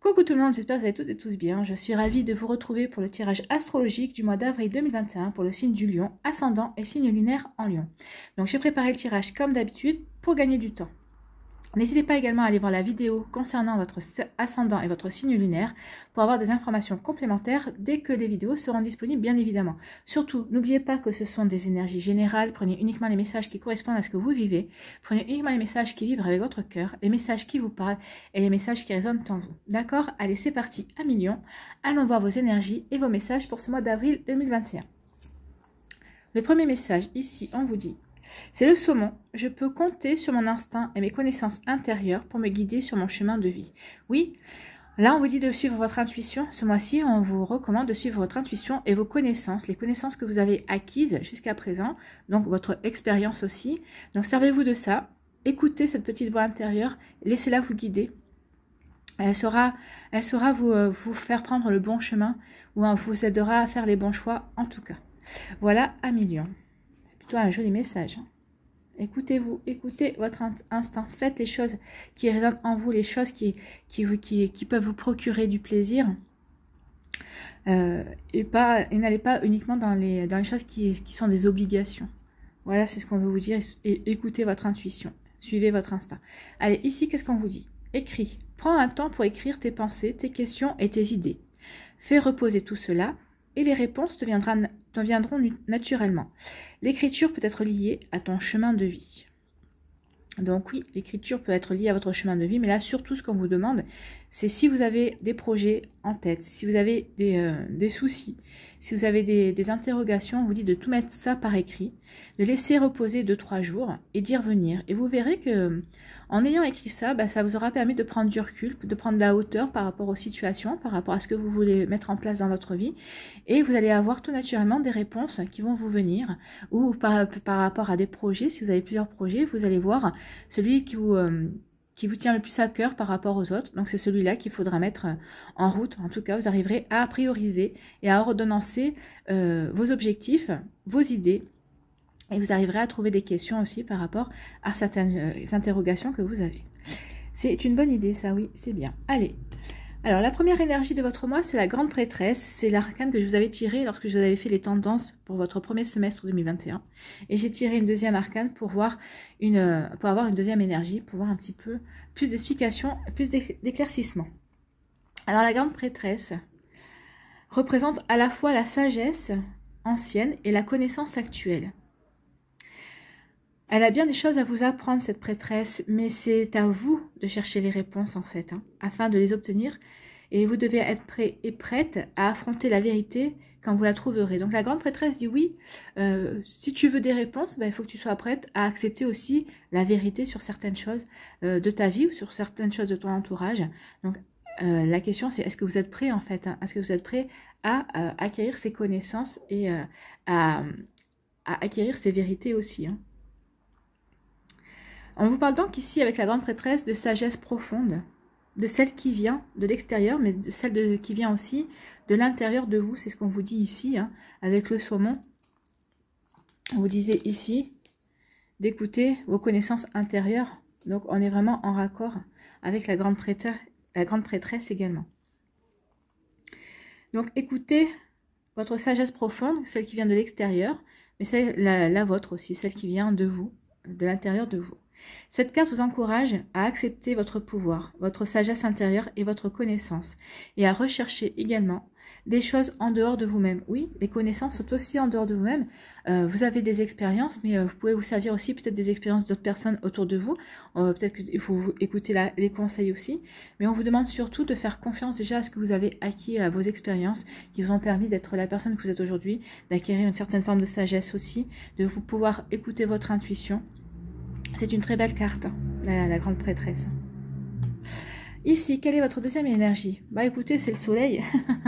Coucou tout le monde, j'espère que vous allez toutes et tous bien. Je suis ravie de vous retrouver pour le tirage astrologique du mois d'avril 2021 pour le signe du lion, ascendant et signe lunaire en lion. Donc j'ai préparé le tirage comme d'habitude pour gagner du temps. N'hésitez pas également à aller voir la vidéo concernant votre ascendant et votre signe lunaire pour avoir des informations complémentaires dès que les vidéos seront disponibles, bien évidemment. Surtout, n'oubliez pas que ce sont des énergies générales, prenez uniquement les messages qui correspondent à ce que vous vivez, prenez uniquement les messages qui vibrent avec votre cœur, les messages qui vous parlent et les messages qui résonnent en vous. D'accord Allez, c'est parti, à million. Allons voir vos énergies et vos messages pour ce mois d'avril 2021. Le premier message ici, on vous dit c'est le saumon. Je peux compter sur mon instinct et mes connaissances intérieures pour me guider sur mon chemin de vie. Oui, Là, on vous dit de suivre votre intuition. Ce mois-ci, on vous recommande de suivre votre intuition et vos connaissances, les connaissances que vous avez acquises jusqu'à présent, donc votre expérience aussi. Donc, servez-vous de ça. Écoutez cette petite voix intérieure. Laissez-la vous guider. Elle saura, elle saura vous, euh, faire prendre le bon chemin ou euh, vous aidera à faire les bons choix, en tout cas. Voilà, à million un joli message. Hein. Écoutez-vous, écoutez votre instinct, faites les choses qui résonnent en vous, les choses qui, qui, qui, qui peuvent vous procurer du plaisir. Euh, et pas et n'allez pas uniquement dans les, dans les choses qui, qui sont des obligations. Voilà, c'est ce qu'on veut vous dire. Et écoutez votre intuition, suivez votre instinct. Allez, ici, qu'est-ce qu'on vous dit Écris. Prends un temps pour écrire tes pensées, tes questions et tes idées. Fais reposer tout cela et les réponses te viendront t'en viendront naturellement. L'écriture peut être liée à ton chemin de vie. Donc oui, l'écriture peut être liée à votre chemin de vie, mais là, surtout, ce qu'on vous demande, c'est si vous avez des projets en tête, si vous avez des, euh, des soucis, si vous avez des, des, interrogations, on vous dit de tout mettre ça par écrit, de laisser reposer deux trois jours et d'y revenir. Et vous verrez que euh, en ayant écrit ça, bah, ça vous aura permis de prendre du recul, de prendre de la hauteur par rapport aux situations, par rapport à ce que vous voulez mettre en place dans votre vie. Et vous allez avoir tout naturellement des réponses qui vont vous venir. Ou par, par rapport à des projets, si vous avez plusieurs projets, vous allez voir celui qui vous... Euh, qui vous tient le plus à cœur par rapport aux autres. Donc c'est celui-là qu'il faudra mettre euh, en route. En tout cas, vous arriverez à prioriser et à ordonnancer euh, vos objectifs, vos idées. Et vous arriverez à trouver des questions aussi par rapport à certaines euh, interrogations que vous avez. C'est une bonne idée, ça oui, c'est bien. Allez, alors la première énergie de votre mois, c'est la grande prêtresse, c'est l'arcane que je vous avais tiré lorsque je vous avais fait les tendances pour votre premier semestre 2021. Et j'ai tiré une deuxième arcane pour, voir une, pour avoir une deuxième énergie, pour voir un petit peu plus d'explications, plus d'éclaircissement. Alors la grande prêtresse représente à la fois la sagesse ancienne et la connaissance actuelle. Elle a bien des choses à vous apprendre, cette prêtresse, mais c'est à vous de chercher les réponses, en fait, hein, afin de les obtenir. Et vous devez être prêt et prête à affronter la vérité quand vous la trouverez. Donc la grande prêtresse dit oui, euh, si tu veux des réponses, ben, il faut que tu sois prête à accepter aussi la vérité sur certaines choses euh, de ta vie ou sur certaines choses de ton entourage. Donc euh, la question c'est est-ce que vous êtes prêt en fait hein? Est-ce que vous êtes prêt à acquérir ces connaissances et à, acquérir ces vérités aussi hein? On vous parle donc ici avec la grande prêtresse de sagesse profonde, de celle qui vient de l'extérieur, mais de celle qui vient aussi de l'intérieur de vous. C'est ce qu'on vous dit ici, hein, avec le saumon. On vous disait ici d'écouter vos connaissances intérieures. Donc, on est vraiment en raccord avec la grande, prêtresse, également. Donc, écoutez votre sagesse profonde, celle qui vient de l'extérieur, mais celle, la vôtre aussi, celle qui vient de vous, de l'intérieur de vous. Cette carte vous encourage à accepter votre pouvoir, votre sagesse intérieure et votre connaissance, et à rechercher également des choses en dehors de vous-même. Oui, les connaissances sont aussi en dehors de vous-même. Euh, vous avez des expériences, mais euh, vous pouvez vous servir aussi peut-être des expériences d'autres personnes autour de vous. Euh, peut-être qu'il faut écouter les conseils aussi. Mais on vous demande surtout de faire confiance déjà à ce que vous avez acquis, à vos expériences qui vous ont permis d'être la personne que vous êtes aujourd'hui, d'acquérir une certaine forme de sagesse aussi, de vous pouvoir écouter votre intuition c'est une très belle carte, hein, la, grande prêtresse. Ici, quelle est votre deuxième énergie Bah écoutez, c'est le soleil.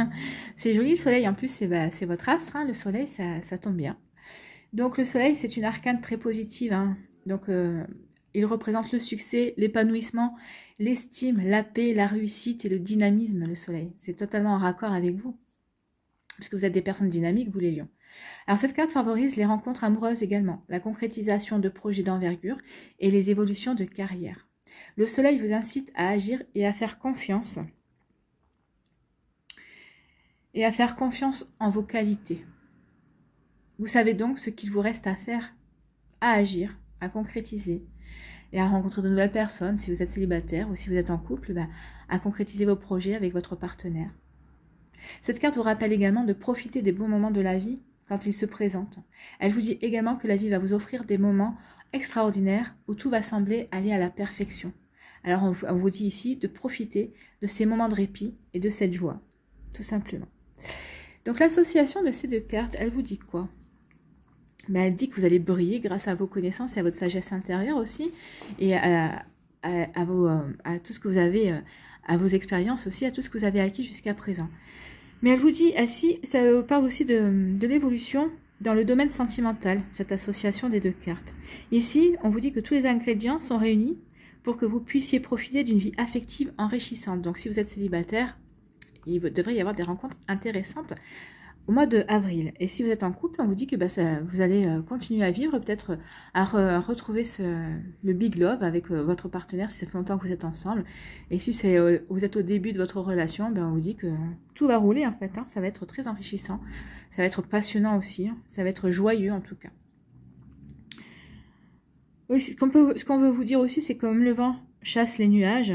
c'est joli le soleil, en plus c'est bah, votre astre, hein, le soleil, ça, tombe bien. Donc le soleil, c'est une arcane très positive. Hein. Donc euh, il représente le succès, l'épanouissement, l'estime, la paix, la réussite et le dynamisme, le soleil. C'est totalement en raccord avec vous. Puisque vous êtes des personnes dynamiques, vous les lions. Alors cette carte favorise les rencontres amoureuses également, la concrétisation de projets d'envergure et les évolutions de carrière. Le soleil vous incite à agir et à faire confiance et à faire confiance en vos qualités. Vous savez donc ce qu'il vous reste à faire, à agir, à concrétiser et à rencontrer de nouvelles personnes si vous êtes célibataire ou si vous êtes en couple, bah, à concrétiser vos projets avec votre partenaire. Cette carte vous rappelle également de profiter des bons moments de la vie quand il se présente. Elle vous dit également que la vie va vous offrir des moments extraordinaires où tout va sembler aller à la perfection. Alors on vous dit ici de profiter de ces moments de répit et de cette joie, tout simplement. Donc l'association de ces deux cartes, elle vous dit quoi Mais ben, Elle dit que vous allez briller grâce à vos connaissances et à votre sagesse intérieure aussi, et à euh, tout ce que vous avez, euh, à vos expériences aussi, à tout ce que vous avez acquis jusqu'à présent. Mais elle vous dit, ah ça euh, parle aussi de, de l'évolution dans le domaine sentimental, cette association des deux cartes. Ici, on vous dit que tous les ingrédients sont réunis pour que vous puissiez profiter d'une vie affective enrichissante. Donc si vous êtes célibataire, il devrait y avoir des rencontres intéressantes au mois de avril. Et si vous êtes en couple, on vous dit que bah, vous allez euh, continuer à vivre, peut-être euh, à, retrouver le big love avec euh, votre partenaire si ça fait longtemps que vous êtes ensemble. Et si vous êtes au début de votre relation, ben, on vous dit que tout va rouler en fait. Hein. ça va être très enrichissant, ça va être passionnant aussi, hein. ça va être joyeux en tout cas. Oui, ce qu'on veut vous dire aussi, c'est comme le vent chasse les nuages,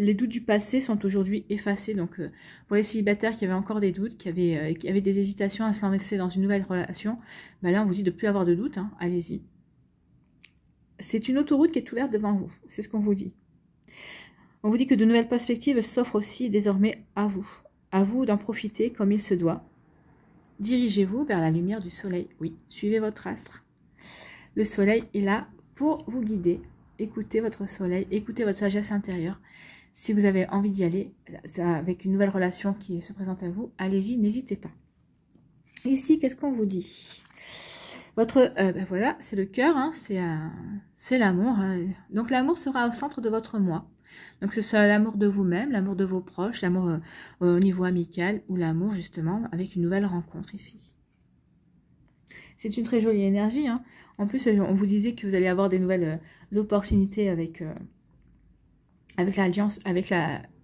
les doutes du passé sont aujourd'hui effacés. Donc, euh, pour les célibataires qui avaient encore des doutes, qui avaient, euh, des hésitations à se dans une nouvelle relation, bah là, on vous dit de ne plus avoir de doutes. Hein. Allez-y. C'est une autoroute qui est ouverte devant vous. C'est ce qu'on vous dit. On vous dit que de nouvelles perspectives s'offrent aussi désormais à vous. À vous d'en profiter comme il se doit. Dirigez-vous vers la lumière du soleil. Oui, suivez votre astre. Le soleil est là pour vous guider. Écoutez votre soleil, écoutez votre sagesse intérieure si vous avez envie d'y aller euh, avec une nouvelle relation qui se présente à vous, allez-y, n'hésitez pas. Ici, qu'est-ce qu'on vous dit Votre, euh, ben voilà, c'est le cœur, hein, euh, c'est l'amour. Hein. Donc l'amour sera au centre de votre moi. Donc ce sera l'amour de vous-même, l'amour de vos proches, l'amour au niveau amical ou l'amour justement avec une nouvelle rencontre ici. C'est une très jolie énergie. Hein. En plus, on vous disait que vous allez avoir des nouvelles opportunités avec avec l'alliance, avec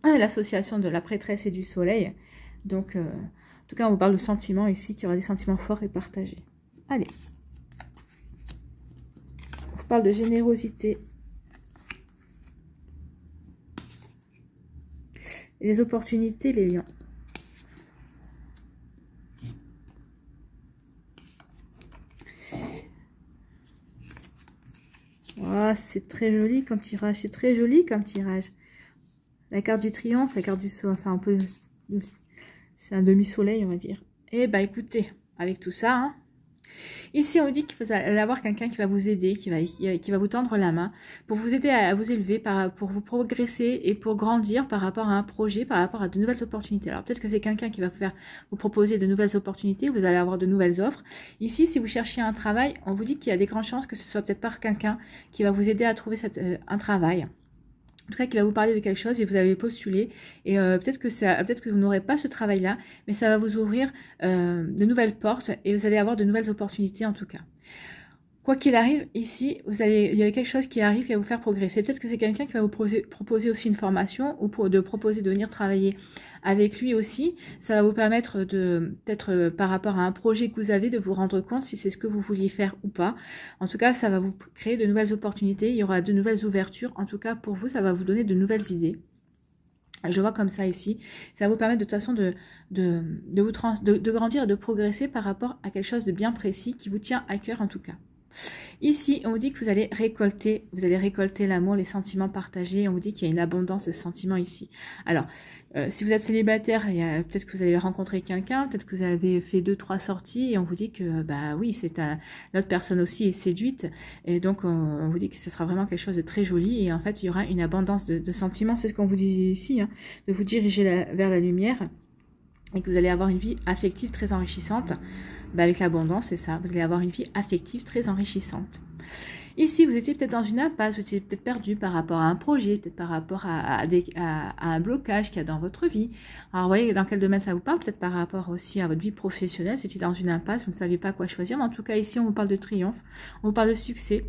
l'association de la prêtresse et du soleil. Donc, euh, en tout cas, on vous parle de sentiments ici, qu'il y aura des sentiments forts et partagés. Allez. On vous parle de générosité. Les opportunités, les liens. Ah, c'est très joli comme tirage, c'est très joli comme tirage. La carte du triomphe, la carte du soleil, enfin un peu, c'est un demi-soleil on va dire. Eh bah écoutez, avec tout ça, hein, Ici, on vous dit qu'il faut avoir quelqu'un qui va vous aider, qui va, vous tendre la main pour vous aider à, vous élever, pour vous progresser et pour grandir par rapport à un projet, par rapport à de nouvelles opportunités. Alors peut-être que c'est quelqu'un qui va vous, faire, vous proposer de nouvelles opportunités, vous allez avoir de nouvelles offres. Ici, si vous cherchez un travail, on vous dit qu'il y a des grandes chances que ce soit peut-être par quelqu'un qui va vous aider à trouver euh, un travail en tout cas qui va vous parler de quelque chose et vous avez postulé et euh, peut-être que peut-être que vous n'aurez pas ce travail là mais ça va vous ouvrir euh, de nouvelles portes et vous allez avoir de nouvelles opportunités en tout cas quoi qu'il arrive, ici, vous allez, il y a quelque chose qui arrive qui va vous faire progresser. Peut-être que c'est quelqu'un qui va vous proposer, aussi une formation ou de proposer de venir travailler avec lui aussi. Ça va vous permettre de, peut-être euh, par rapport à un projet que vous avez, de vous rendre compte si c'est ce que vous vouliez faire ou pas. En tout cas, ça va vous créer de nouvelles opportunités. Il y aura de nouvelles ouvertures. En tout cas, pour vous, ça va vous donner de nouvelles idées. Je vois comme ça ici. Ça va vous permettre de toute façon de, de, de, de grandir et de progresser par rapport à quelque chose de bien précis qui vous tient à cœur en tout cas. Ici, on vous dit que vous allez récolter, vous allez récolter l'amour, les sentiments partagés. On vous dit qu'il y a une abondance de sentiments ici. Alors, euh, si vous êtes célibataire, peut-être que vous avez rencontré quelqu'un, peut-être que vous avez fait deux, trois sorties et on vous dit que, bah oui, c'est l'autre personne aussi est séduite. Et donc, on, vous dit que ce sera vraiment quelque chose de très joli et en fait, il y aura une abondance de, sentiments. C'est ce qu'on vous dit ici, hein, de vous diriger vers la lumière et que vous allez avoir une vie affective très enrichissante. Bah, avec l'abondance, c'est ça, vous allez avoir une vie affective très enrichissante. Ici, vous étiez peut-être dans une impasse, vous étiez peut-être perdu par rapport à un projet, peut-être par rapport à, un blocage qu'il y a dans votre vie. Alors, voyez dans quel domaine ça vous parle, peut-être par rapport aussi à votre vie professionnelle, Vous étiez dans une impasse, vous ne savez pas quoi choisir, mais en tout cas, ici, on vous parle de triomphe, on vous parle de succès,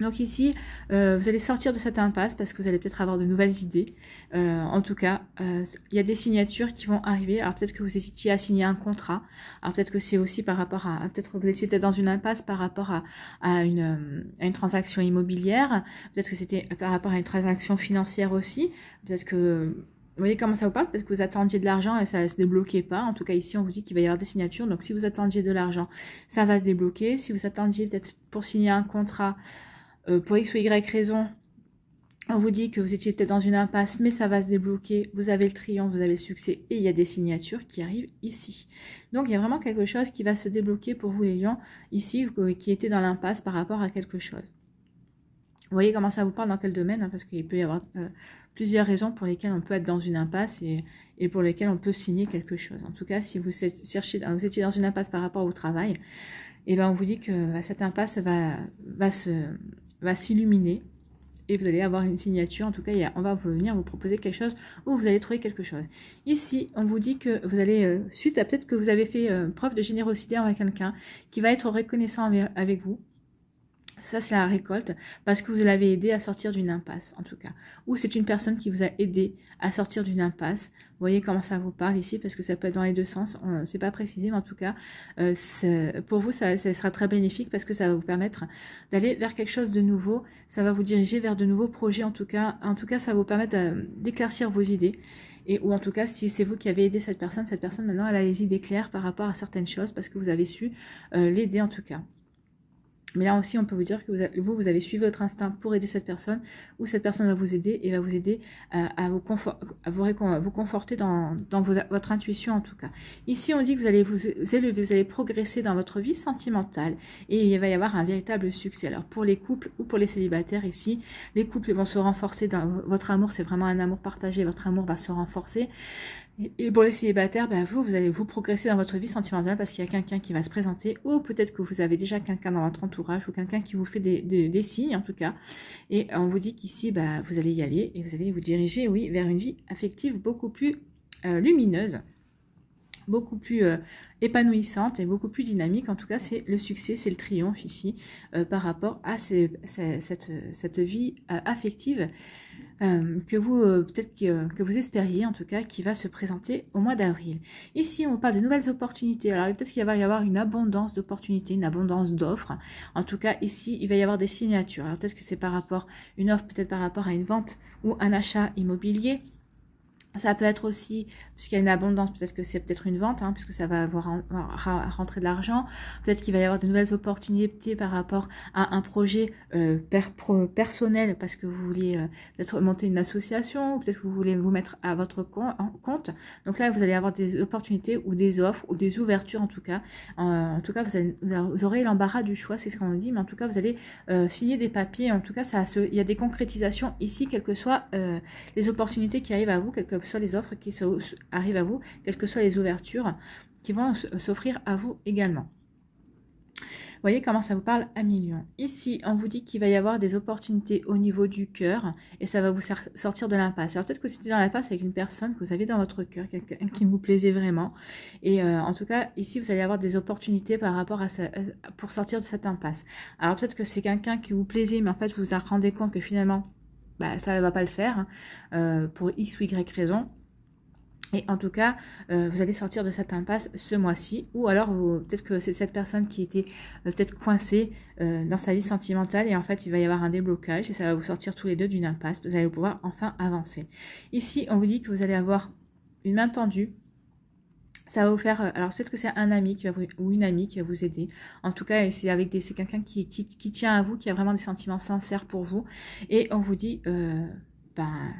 donc ici, euh, vous allez sortir de cette impasse parce que vous allez peut-être avoir de nouvelles idées. Euh, en tout cas, euh, il y a des signatures qui vont arriver. Alors peut-être que vous hésitiez à signer un contrat. Alors peut-être que c'est aussi par rapport à... Peut-être que vous étiez peut-être dans une impasse par rapport à, à, une, à une transaction immobilière. Peut-être que c'était par rapport à une transaction financière aussi. Peut-être que vous voyez comment ça vous parle Peut-être que vous attendiez de l'argent et ça ne se débloquait pas. En tout cas, ici, on vous dit qu'il va y avoir des signatures. Donc, si vous attendiez de l'argent, ça va se débloquer. Si vous attendiez peut-être pour signer un contrat, euh, pour X ou Y raison, on vous dit que vous étiez peut-être dans une impasse, mais ça va se débloquer, vous avez le triomphe, vous avez le succès, et il y a des signatures qui arrivent ici. Donc il y a vraiment quelque chose qui va se débloquer pour vous les lions, ici, qui étaient dans l'impasse par rapport à quelque chose. Vous voyez comment ça vous parle, dans quel domaine, hein, parce qu'il peut y avoir euh, plusieurs raisons pour lesquelles on peut être dans une impasse et, et, pour lesquelles on peut signer quelque chose. En tout cas, si vous, cherchez, vous étiez dans une impasse par rapport au travail, et eh ben on vous dit que bah, cette impasse va, va se s'illuminer et vous allez avoir une signature. En tout cas, on va vous venir vous proposer quelque chose ou vous allez trouver quelque chose. Ici, on vous dit que vous allez, euh, suite à peut-être que vous avez fait euh, preuve de générosité envers quelqu'un qui va être reconnaissant avec vous, ça, c'est la récolte parce que vous l'avez aidé à sortir d'une impasse, en tout cas. Ou c'est une personne qui vous a aidé à sortir d'une impasse. Vous voyez comment ça vous parle ici parce que ça peut être dans les deux sens. C'est pas précisé, mais en tout cas, euh, pour vous, ça, sera très bénéfique parce que ça va vous permettre d'aller vers quelque chose de nouveau. Ça va vous diriger vers de nouveaux projets, en tout cas. En tout cas, ça va vous permettre euh, d'éclaircir vos idées. Et, ou en tout cas, si c'est vous qui avez aidé cette personne, cette personne maintenant, elle a les idées claires par rapport à certaines choses parce que vous avez su euh, l'aider, en tout cas. Mais là aussi, on peut vous dire que vous, vous, avez suivi votre instinct pour aider cette personne, ou cette personne va vous aider et va vous aider à, vous, à vous, conforter dans, dans votre intuition en tout cas. Ici, on dit que vous allez vous élever, vous allez progresser dans votre vie sentimentale et il va y avoir un véritable succès. Alors pour les couples ou pour les célibataires ici, les couples vont se renforcer dans votre amour, c'est vraiment un amour partagé, votre amour va se renforcer. Et pour les célibataires, ben vous, vous allez vous progresser dans votre vie sentimentale parce qu'il y a quelqu'un qui va se présenter ou peut-être que vous avez déjà quelqu'un dans votre entourage ou quelqu'un qui vous fait des, signes en tout cas. Et on vous dit qu'ici, ben, vous allez y aller et vous allez vous diriger, oui, vers une vie affective beaucoup plus euh, lumineuse beaucoup plus euh, épanouissante et beaucoup plus dynamique. En tout cas, c'est le succès, c'est le triomphe ici euh, par rapport à cette, vie euh, affective que vous peut-être que, vous espériez, en tout cas, qui va se présenter au mois d'avril. Ici, on parle de nouvelles opportunités. Alors peut-être qu'il va y avoir une abondance d'opportunités, une abondance d'offres. En tout cas, ici, il va y avoir des signatures. Alors peut-être que c'est par rapport une offre, peut-être par rapport à une vente ou un achat immobilier ça peut être aussi, puisqu'il y a une abondance, peut-être que c'est peut-être une vente, hein, puisque ça va avoir rentrer de l'argent. Peut-être qu'il va y avoir de nouvelles opportunités par rapport à un projet euh, personnel, parce que vous voulez euh, peut-être monter une association, ou peut-être que vous voulez vous mettre à votre compte. Donc là, vous allez avoir des opportunités ou des offres, ou des ouvertures en tout cas. En, tout cas, vous, vous aurez l'embarras du choix, c'est ce qu'on dit, mais en tout cas, vous allez euh, signer des papiers. En tout cas, ça, il y a des concrétisations ici, quelles que soient euh, les opportunités qui arrivent à vous, quelque que les offres qui arrivent à vous, quelles que soient les ouvertures qui vont s'offrir à vous également. Voyez comment ça vous parle à million Ici, on vous dit qu'il va y avoir des opportunités au niveau du cœur et ça va vous sortir de l'impasse. Alors peut-être que vous étiez dans l'impasse avec une personne que vous avez dans votre cœur, quelqu'un qui vous plaisait vraiment. Et euh, en tout cas, ici, vous allez avoir des opportunités par rapport à ça, pour sortir de cette impasse. Alors peut-être que c'est quelqu'un qui vous plaisait, mais en fait, vous vous rendez compte que finalement, bah, ça ne va pas le faire hein, euh, pour X ou Y raison. Et en tout cas, euh, vous allez sortir de cette impasse ce mois-ci, ou alors peut-être que c'est cette personne qui était euh, peut-être coincée dans sa vie sentimentale, et en fait, il va y avoir un déblocage, et ça va vous sortir tous les deux d'une impasse, vous allez pouvoir enfin avancer. Ici, on vous dit que vous allez avoir une main tendue ça va vous faire, euh, alors peut-être que c'est un ami qui va vous, ou une amie qui va vous aider. En tout cas, c'est avec des, c'est quelqu'un qui, qui, tient à vous, qui a vraiment des sentiments sincères pour vous. Et on vous dit, euh, ben,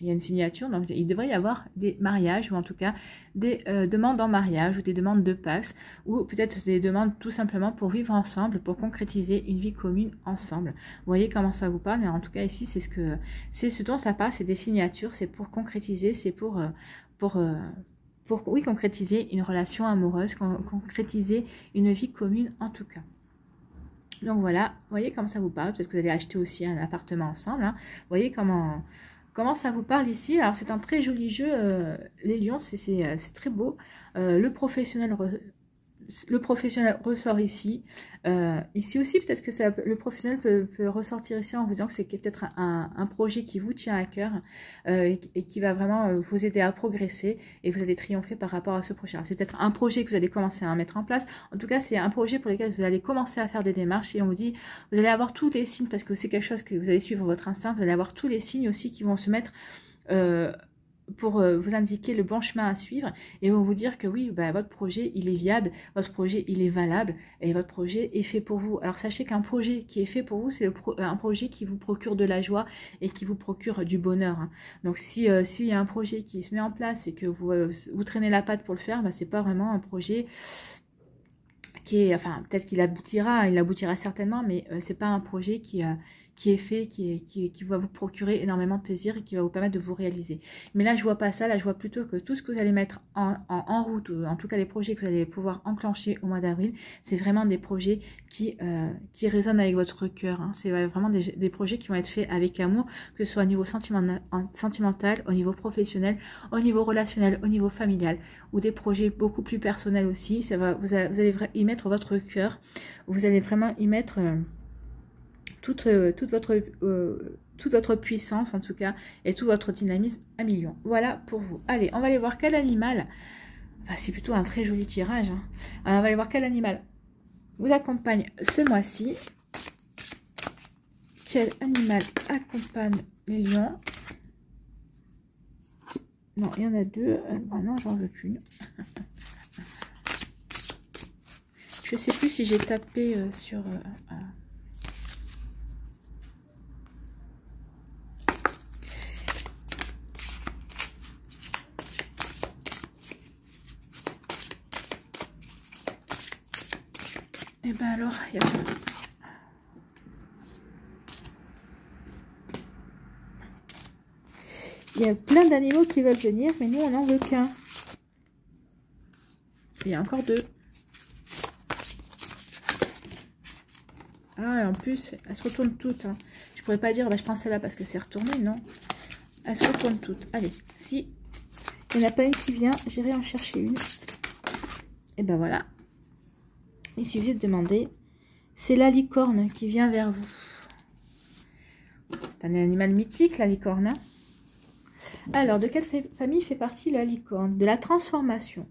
il y a une signature, donc il devrait y avoir des mariages ou en tout cas des euh, demandes en mariage ou des demandes de passe ou peut-être des demandes tout simplement pour vivre ensemble, pour concrétiser une vie commune ensemble. Vous voyez comment ça vous parle, mais en tout cas ici c'est ce que c'est ce dont ça parle, c'est des signatures, c'est pour concrétiser, c'est pour euh, pour oui, concrétiser une relation amoureuse, concrétiser une vie commune en tout cas. Donc voilà, voyez comment ça vous parle. Peut-être que vous allez acheter aussi un appartement ensemble. Hein. Voyez comment, comment ça vous parle ici. Alors c'est un très joli jeu, euh, les lions, c'est euh, très beau. Euh, le professionnel le professionnel ressort ici. Euh, ici aussi, peut-être que ça, le professionnel peut, ressortir ici en vous disant que c'est peut-être un, projet qui vous tient à cœur euh, et, qui va vraiment euh, vous aider à progresser et vous allez triompher par rapport à ce projet. C'est peut-être un projet que vous allez commencer à mettre en place. En tout cas, c'est un projet pour lequel vous allez commencer à faire des démarches et on vous dit, vous allez avoir tous les signes parce que c'est quelque chose que vous allez suivre votre instinct, vous allez avoir tous les signes aussi qui vont se mettre... Euh, pour euh, vous indiquer le bon chemin à suivre et vous dire que oui, bah, votre projet, il est viable, votre projet, il est valable et votre projet est fait pour vous. Alors sachez qu'un projet qui est fait pour vous, c'est un projet qui vous procure de la joie et qui vous procure du bonheur. Hein. Donc si euh, s'il y a un projet qui se met en place et que vous, euh, vous traînez la patte pour le faire, bah, c'est pas vraiment un projet qui est, enfin peut-être qu'il aboutira, il aboutira certainement, mais ce n'est pas un projet qui qui est fait, qui, qui, va vous procurer énormément de plaisir et qui va vous permettre de vous réaliser. Mais là, je vois pas ça. Là, je vois plutôt que tout ce que vous allez mettre en, route, en tout cas les projets que vous allez pouvoir enclencher au mois d'avril, c'est vraiment des projets qui, euh, résonnent avec votre cœur. Hein. C'est vraiment des, projets qui vont être faits avec amour, que ce soit au niveau sentimental, au niveau professionnel, au niveau relationnel, au niveau familial, ou des projets beaucoup plus personnels aussi. Ça va, vous, allez y mettre votre cœur. Vous allez vraiment y mettre... Euh, euh, toute, votre, euh, toute votre puissance en tout cas et tout votre dynamisme à million. Voilà pour vous. Allez, on va aller voir quel animal. Ah, c'est plutôt un très joli tirage. Hein. Euh, on va aller voir quel animal vous accompagne ce mois-ci. Quel animal accompagne les lions Non, il y en a deux. Ah non, j'en veux qu'une. Je ne sais plus si j'ai tapé sur... Il y a plein d'animaux qui veulent venir, mais nous, on en veut qu'un. Il y a encore deux. Ah, et en plus, elles se retournent toutes. Je hein. Je pourrais pas dire, bah, je prends celle-là parce que c'est retourné, non. Elles se retournent toutes. Allez, si il n'y en a pas une qui vient, j'irai en chercher une. Et ben voilà. Il suffisait de demander c'est la licorne qui vient vers vous. C'est un animal mythique, la licorne. Alors, de quelle famille fait partie la licorne De la transformation.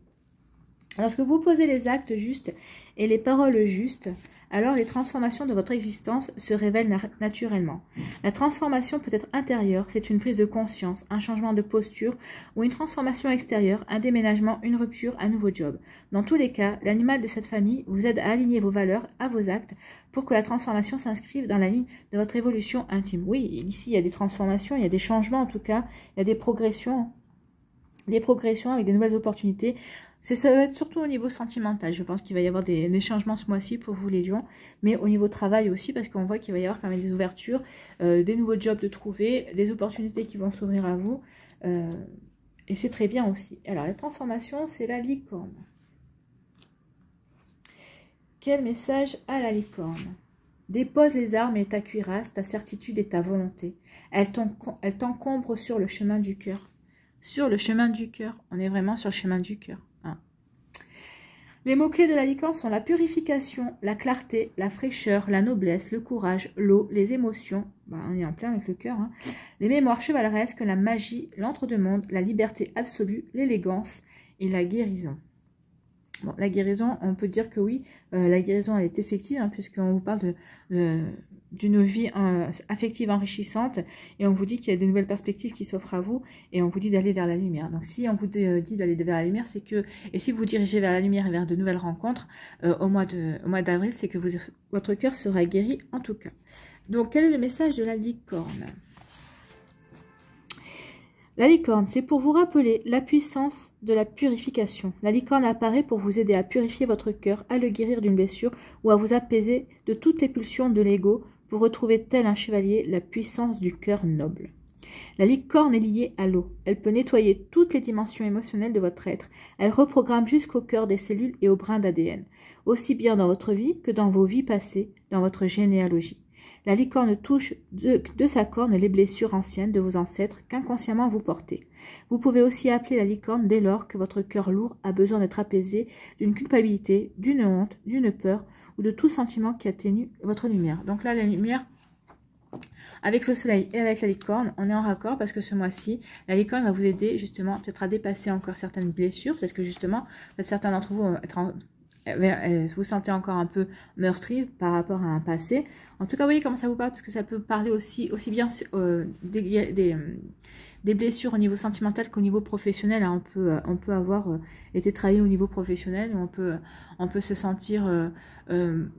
Lorsque vous posez les actes justes et les paroles justes, alors les transformations de votre existence se révèlent naturellement. La transformation peut être intérieure, c'est une prise de conscience, un changement de posture ou une transformation extérieure, un déménagement, une rupture, un nouveau job. Dans tous les cas, l'animal de cette famille vous aide à aligner vos valeurs à vos actes pour que la transformation s'inscrive dans la ligne de votre évolution intime. Oui, ici il y a des transformations, il y a des changements en tout cas, il y a des progressions, des progressions avec des nouvelles opportunités ça va être surtout au niveau sentimental. Je pense qu'il va y avoir des, changements ce mois-ci pour vous les lions, mais au niveau travail aussi, parce qu'on voit qu'il va y avoir quand même des ouvertures, euh, des nouveaux jobs de trouver, des opportunités qui vont s'ouvrir à vous. Euh, et c'est très bien aussi. Alors la transformation, c'est la licorne. Quel message à la licorne Dépose les armes et ta cuirasse, ta certitude et ta volonté. Elle t'encombre sur le chemin du cœur. Sur le chemin du cœur. On est vraiment sur le chemin du cœur. Les mots-clés de la sont la purification, la clarté, la fraîcheur, la noblesse, le courage, l'eau, les émotions, bah, on est en plein avec le cœur, hein, les mémoires chevaleresques, la magie, l'entre-deux-mondes, la liberté absolue, l'élégance et la guérison. Bon, la guérison, on peut dire que oui, euh, la guérison elle est effective, hein, puisqu'on vous parle de d'une vie euh, affective enrichissante et on vous dit qu'il y a de nouvelles perspectives qui s'offrent à vous et on vous dit d'aller vers la lumière. Donc si on vous euh, dit d'aller vers la lumière, c'est que et si vous, vous dirigez vers la lumière et vers de nouvelles rencontres euh, au mois au mois d'avril, c'est que votre cœur sera guéri en tout cas. Donc quel est le message de la licorne la licorne, c'est pour vous rappeler la puissance de la purification. La licorne apparaît pour vous aider à purifier votre cœur, à le guérir d'une blessure ou à vous apaiser de toutes les pulsions de l'ego vous retrouvez tel un chevalier la puissance du cœur noble. La licorne est liée à l'eau. Elle peut nettoyer toutes les dimensions émotionnelles de votre être. Elle reprogramme jusqu'au cœur des cellules et au brin d'ADN, aussi bien dans votre vie que dans vos vies passées, dans votre généalogie. La licorne touche de, de, sa corne les blessures anciennes de vos ancêtres qu'inconsciemment vous portez. Vous pouvez aussi appeler la licorne dès lors que votre cœur lourd a besoin d'être apaisé d'une culpabilité, d'une honte, d'une peur, de tout sentiment qui atténue votre lumière. Donc là, la lumière, avec le soleil et avec la licorne, on est en raccord parce que ce mois-ci, la licorne va vous aider justement peut-être à dépasser encore certaines blessures, parce que justement, certains d'entre vous vont être en eh ben, euh, vous sentez encore un peu meurtri par rapport à un passé. En tout cas, voyez comment ça vous parle, parce que ça peut parler aussi, aussi bien euh, des, euh, des, blessures au niveau sentimental qu'au niveau professionnel. Hein. On, peut, on peut avoir été trahi au niveau professionnel, on peut, on peut se sentir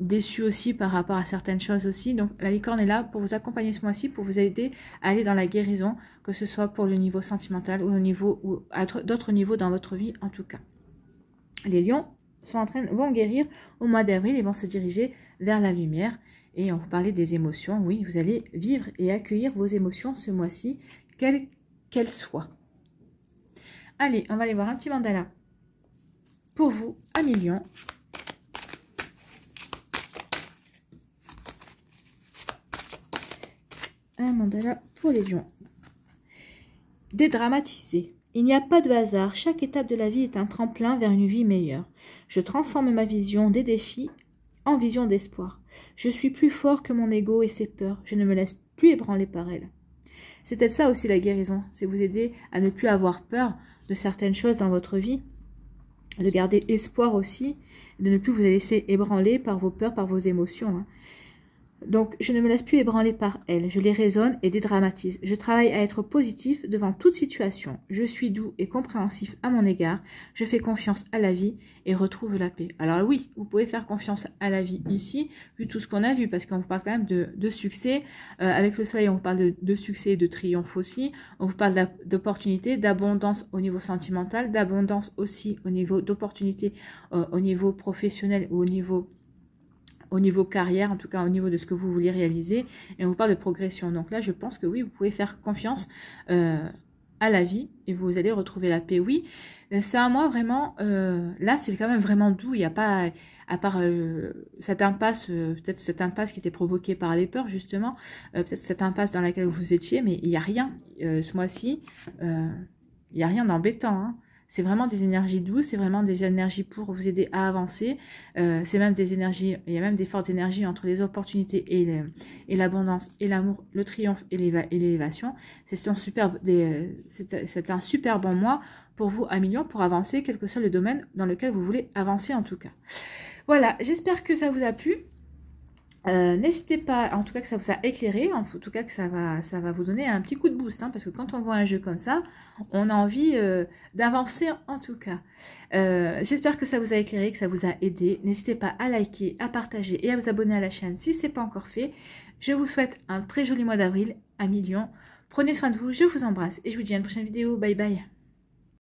déçu aussi par rapport à certaines choses aussi. Donc la licorne est là pour vous accompagner ce mois-ci, pour vous aider à aller dans la guérison, que ce soit pour le niveau sentimental ou, au niveau, ou à d'autres niveaux dans votre vie en tout cas. Les lions, sont en train, vont guérir au mois d'avril et vont se diriger vers la lumière. Et on vous parlait des émotions. Oui, vous allez vivre et accueillir vos émotions ce mois-ci, quelles qu'elles soient. Allez, on va aller voir un petit mandala pour vous à million. Un mandala pour les lions. Dédramatiser. Il n'y a pas de hasard. Chaque étape de la vie est un tremplin vers une vie meilleure. Je transforme ma vision des défis en vision d'espoir. Je suis plus fort que mon ego et ses peurs. Je ne me laisse plus ébranler par elles. C'est peut-être ça aussi la guérison, c'est vous aider à ne plus avoir peur de certaines choses dans votre vie, de garder espoir aussi, de ne plus vous laisser ébranler par vos peurs, par vos émotions. Hein. Donc, je ne me laisse plus ébranler par elle, je les raisonne et dédramatise. Je travaille à être positif devant toute situation. Je suis doux et compréhensif à mon égard. Je fais confiance à la vie et retrouve la paix. Alors oui, vous pouvez faire confiance à la vie ici, vu tout ce qu'on a vu, parce qu'on vous parle quand même de, succès. Euh, avec le soleil, on vous parle de, succès et de triomphe aussi. On vous parle d'opportunités, d'abondance au niveau sentimental, d'abondance aussi au niveau d'opportunités, euh, au niveau professionnel ou au niveau au niveau carrière, en tout cas au niveau de ce que vous voulez réaliser, et on vous parle de progression. Donc là, je pense que oui, vous pouvez faire confiance euh, à la vie et vous allez retrouver la paix. Oui, C'est à moi, vraiment, euh, là, c'est quand même vraiment doux. Il n'y a pas, à part euh, cette impasse, euh, peut-être cette impasse qui était provoquée par les peurs, justement, peut-être cette impasse dans laquelle vous étiez, mais il n'y a rien ce mois-ci. il n'y a rien d'embêtant. Hein. C'est vraiment des énergies douces, c'est vraiment des énergies pour vous aider à avancer. Euh, c'est même des énergies, il y a même des fortes énergies entre les opportunités et l'abondance et l'amour, le triomphe et l'élévation. C'est un superbe, c'est un superbe pour vous à pour avancer, quel que soit le domaine dans lequel vous voulez avancer en tout cas. Voilà, j'espère que ça vous a plu. Euh, n'hésitez pas, en tout cas que ça vous a éclairé, en tout cas que ça va, ça va vous donner un petit coup de boost, hein, parce que quand on voit un jeu comme ça, on a envie euh, d'avancer en tout cas. Euh, j'espère que ça vous a éclairé, que ça vous a aidé. N'hésitez pas à liker, à partager et à vous abonner à la chaîne si ce n'est pas encore fait. Je vous souhaite un très joli mois d'avril à millions. Prenez soin de vous, je vous embrasse et je vous dis à une prochaine vidéo. Bye bye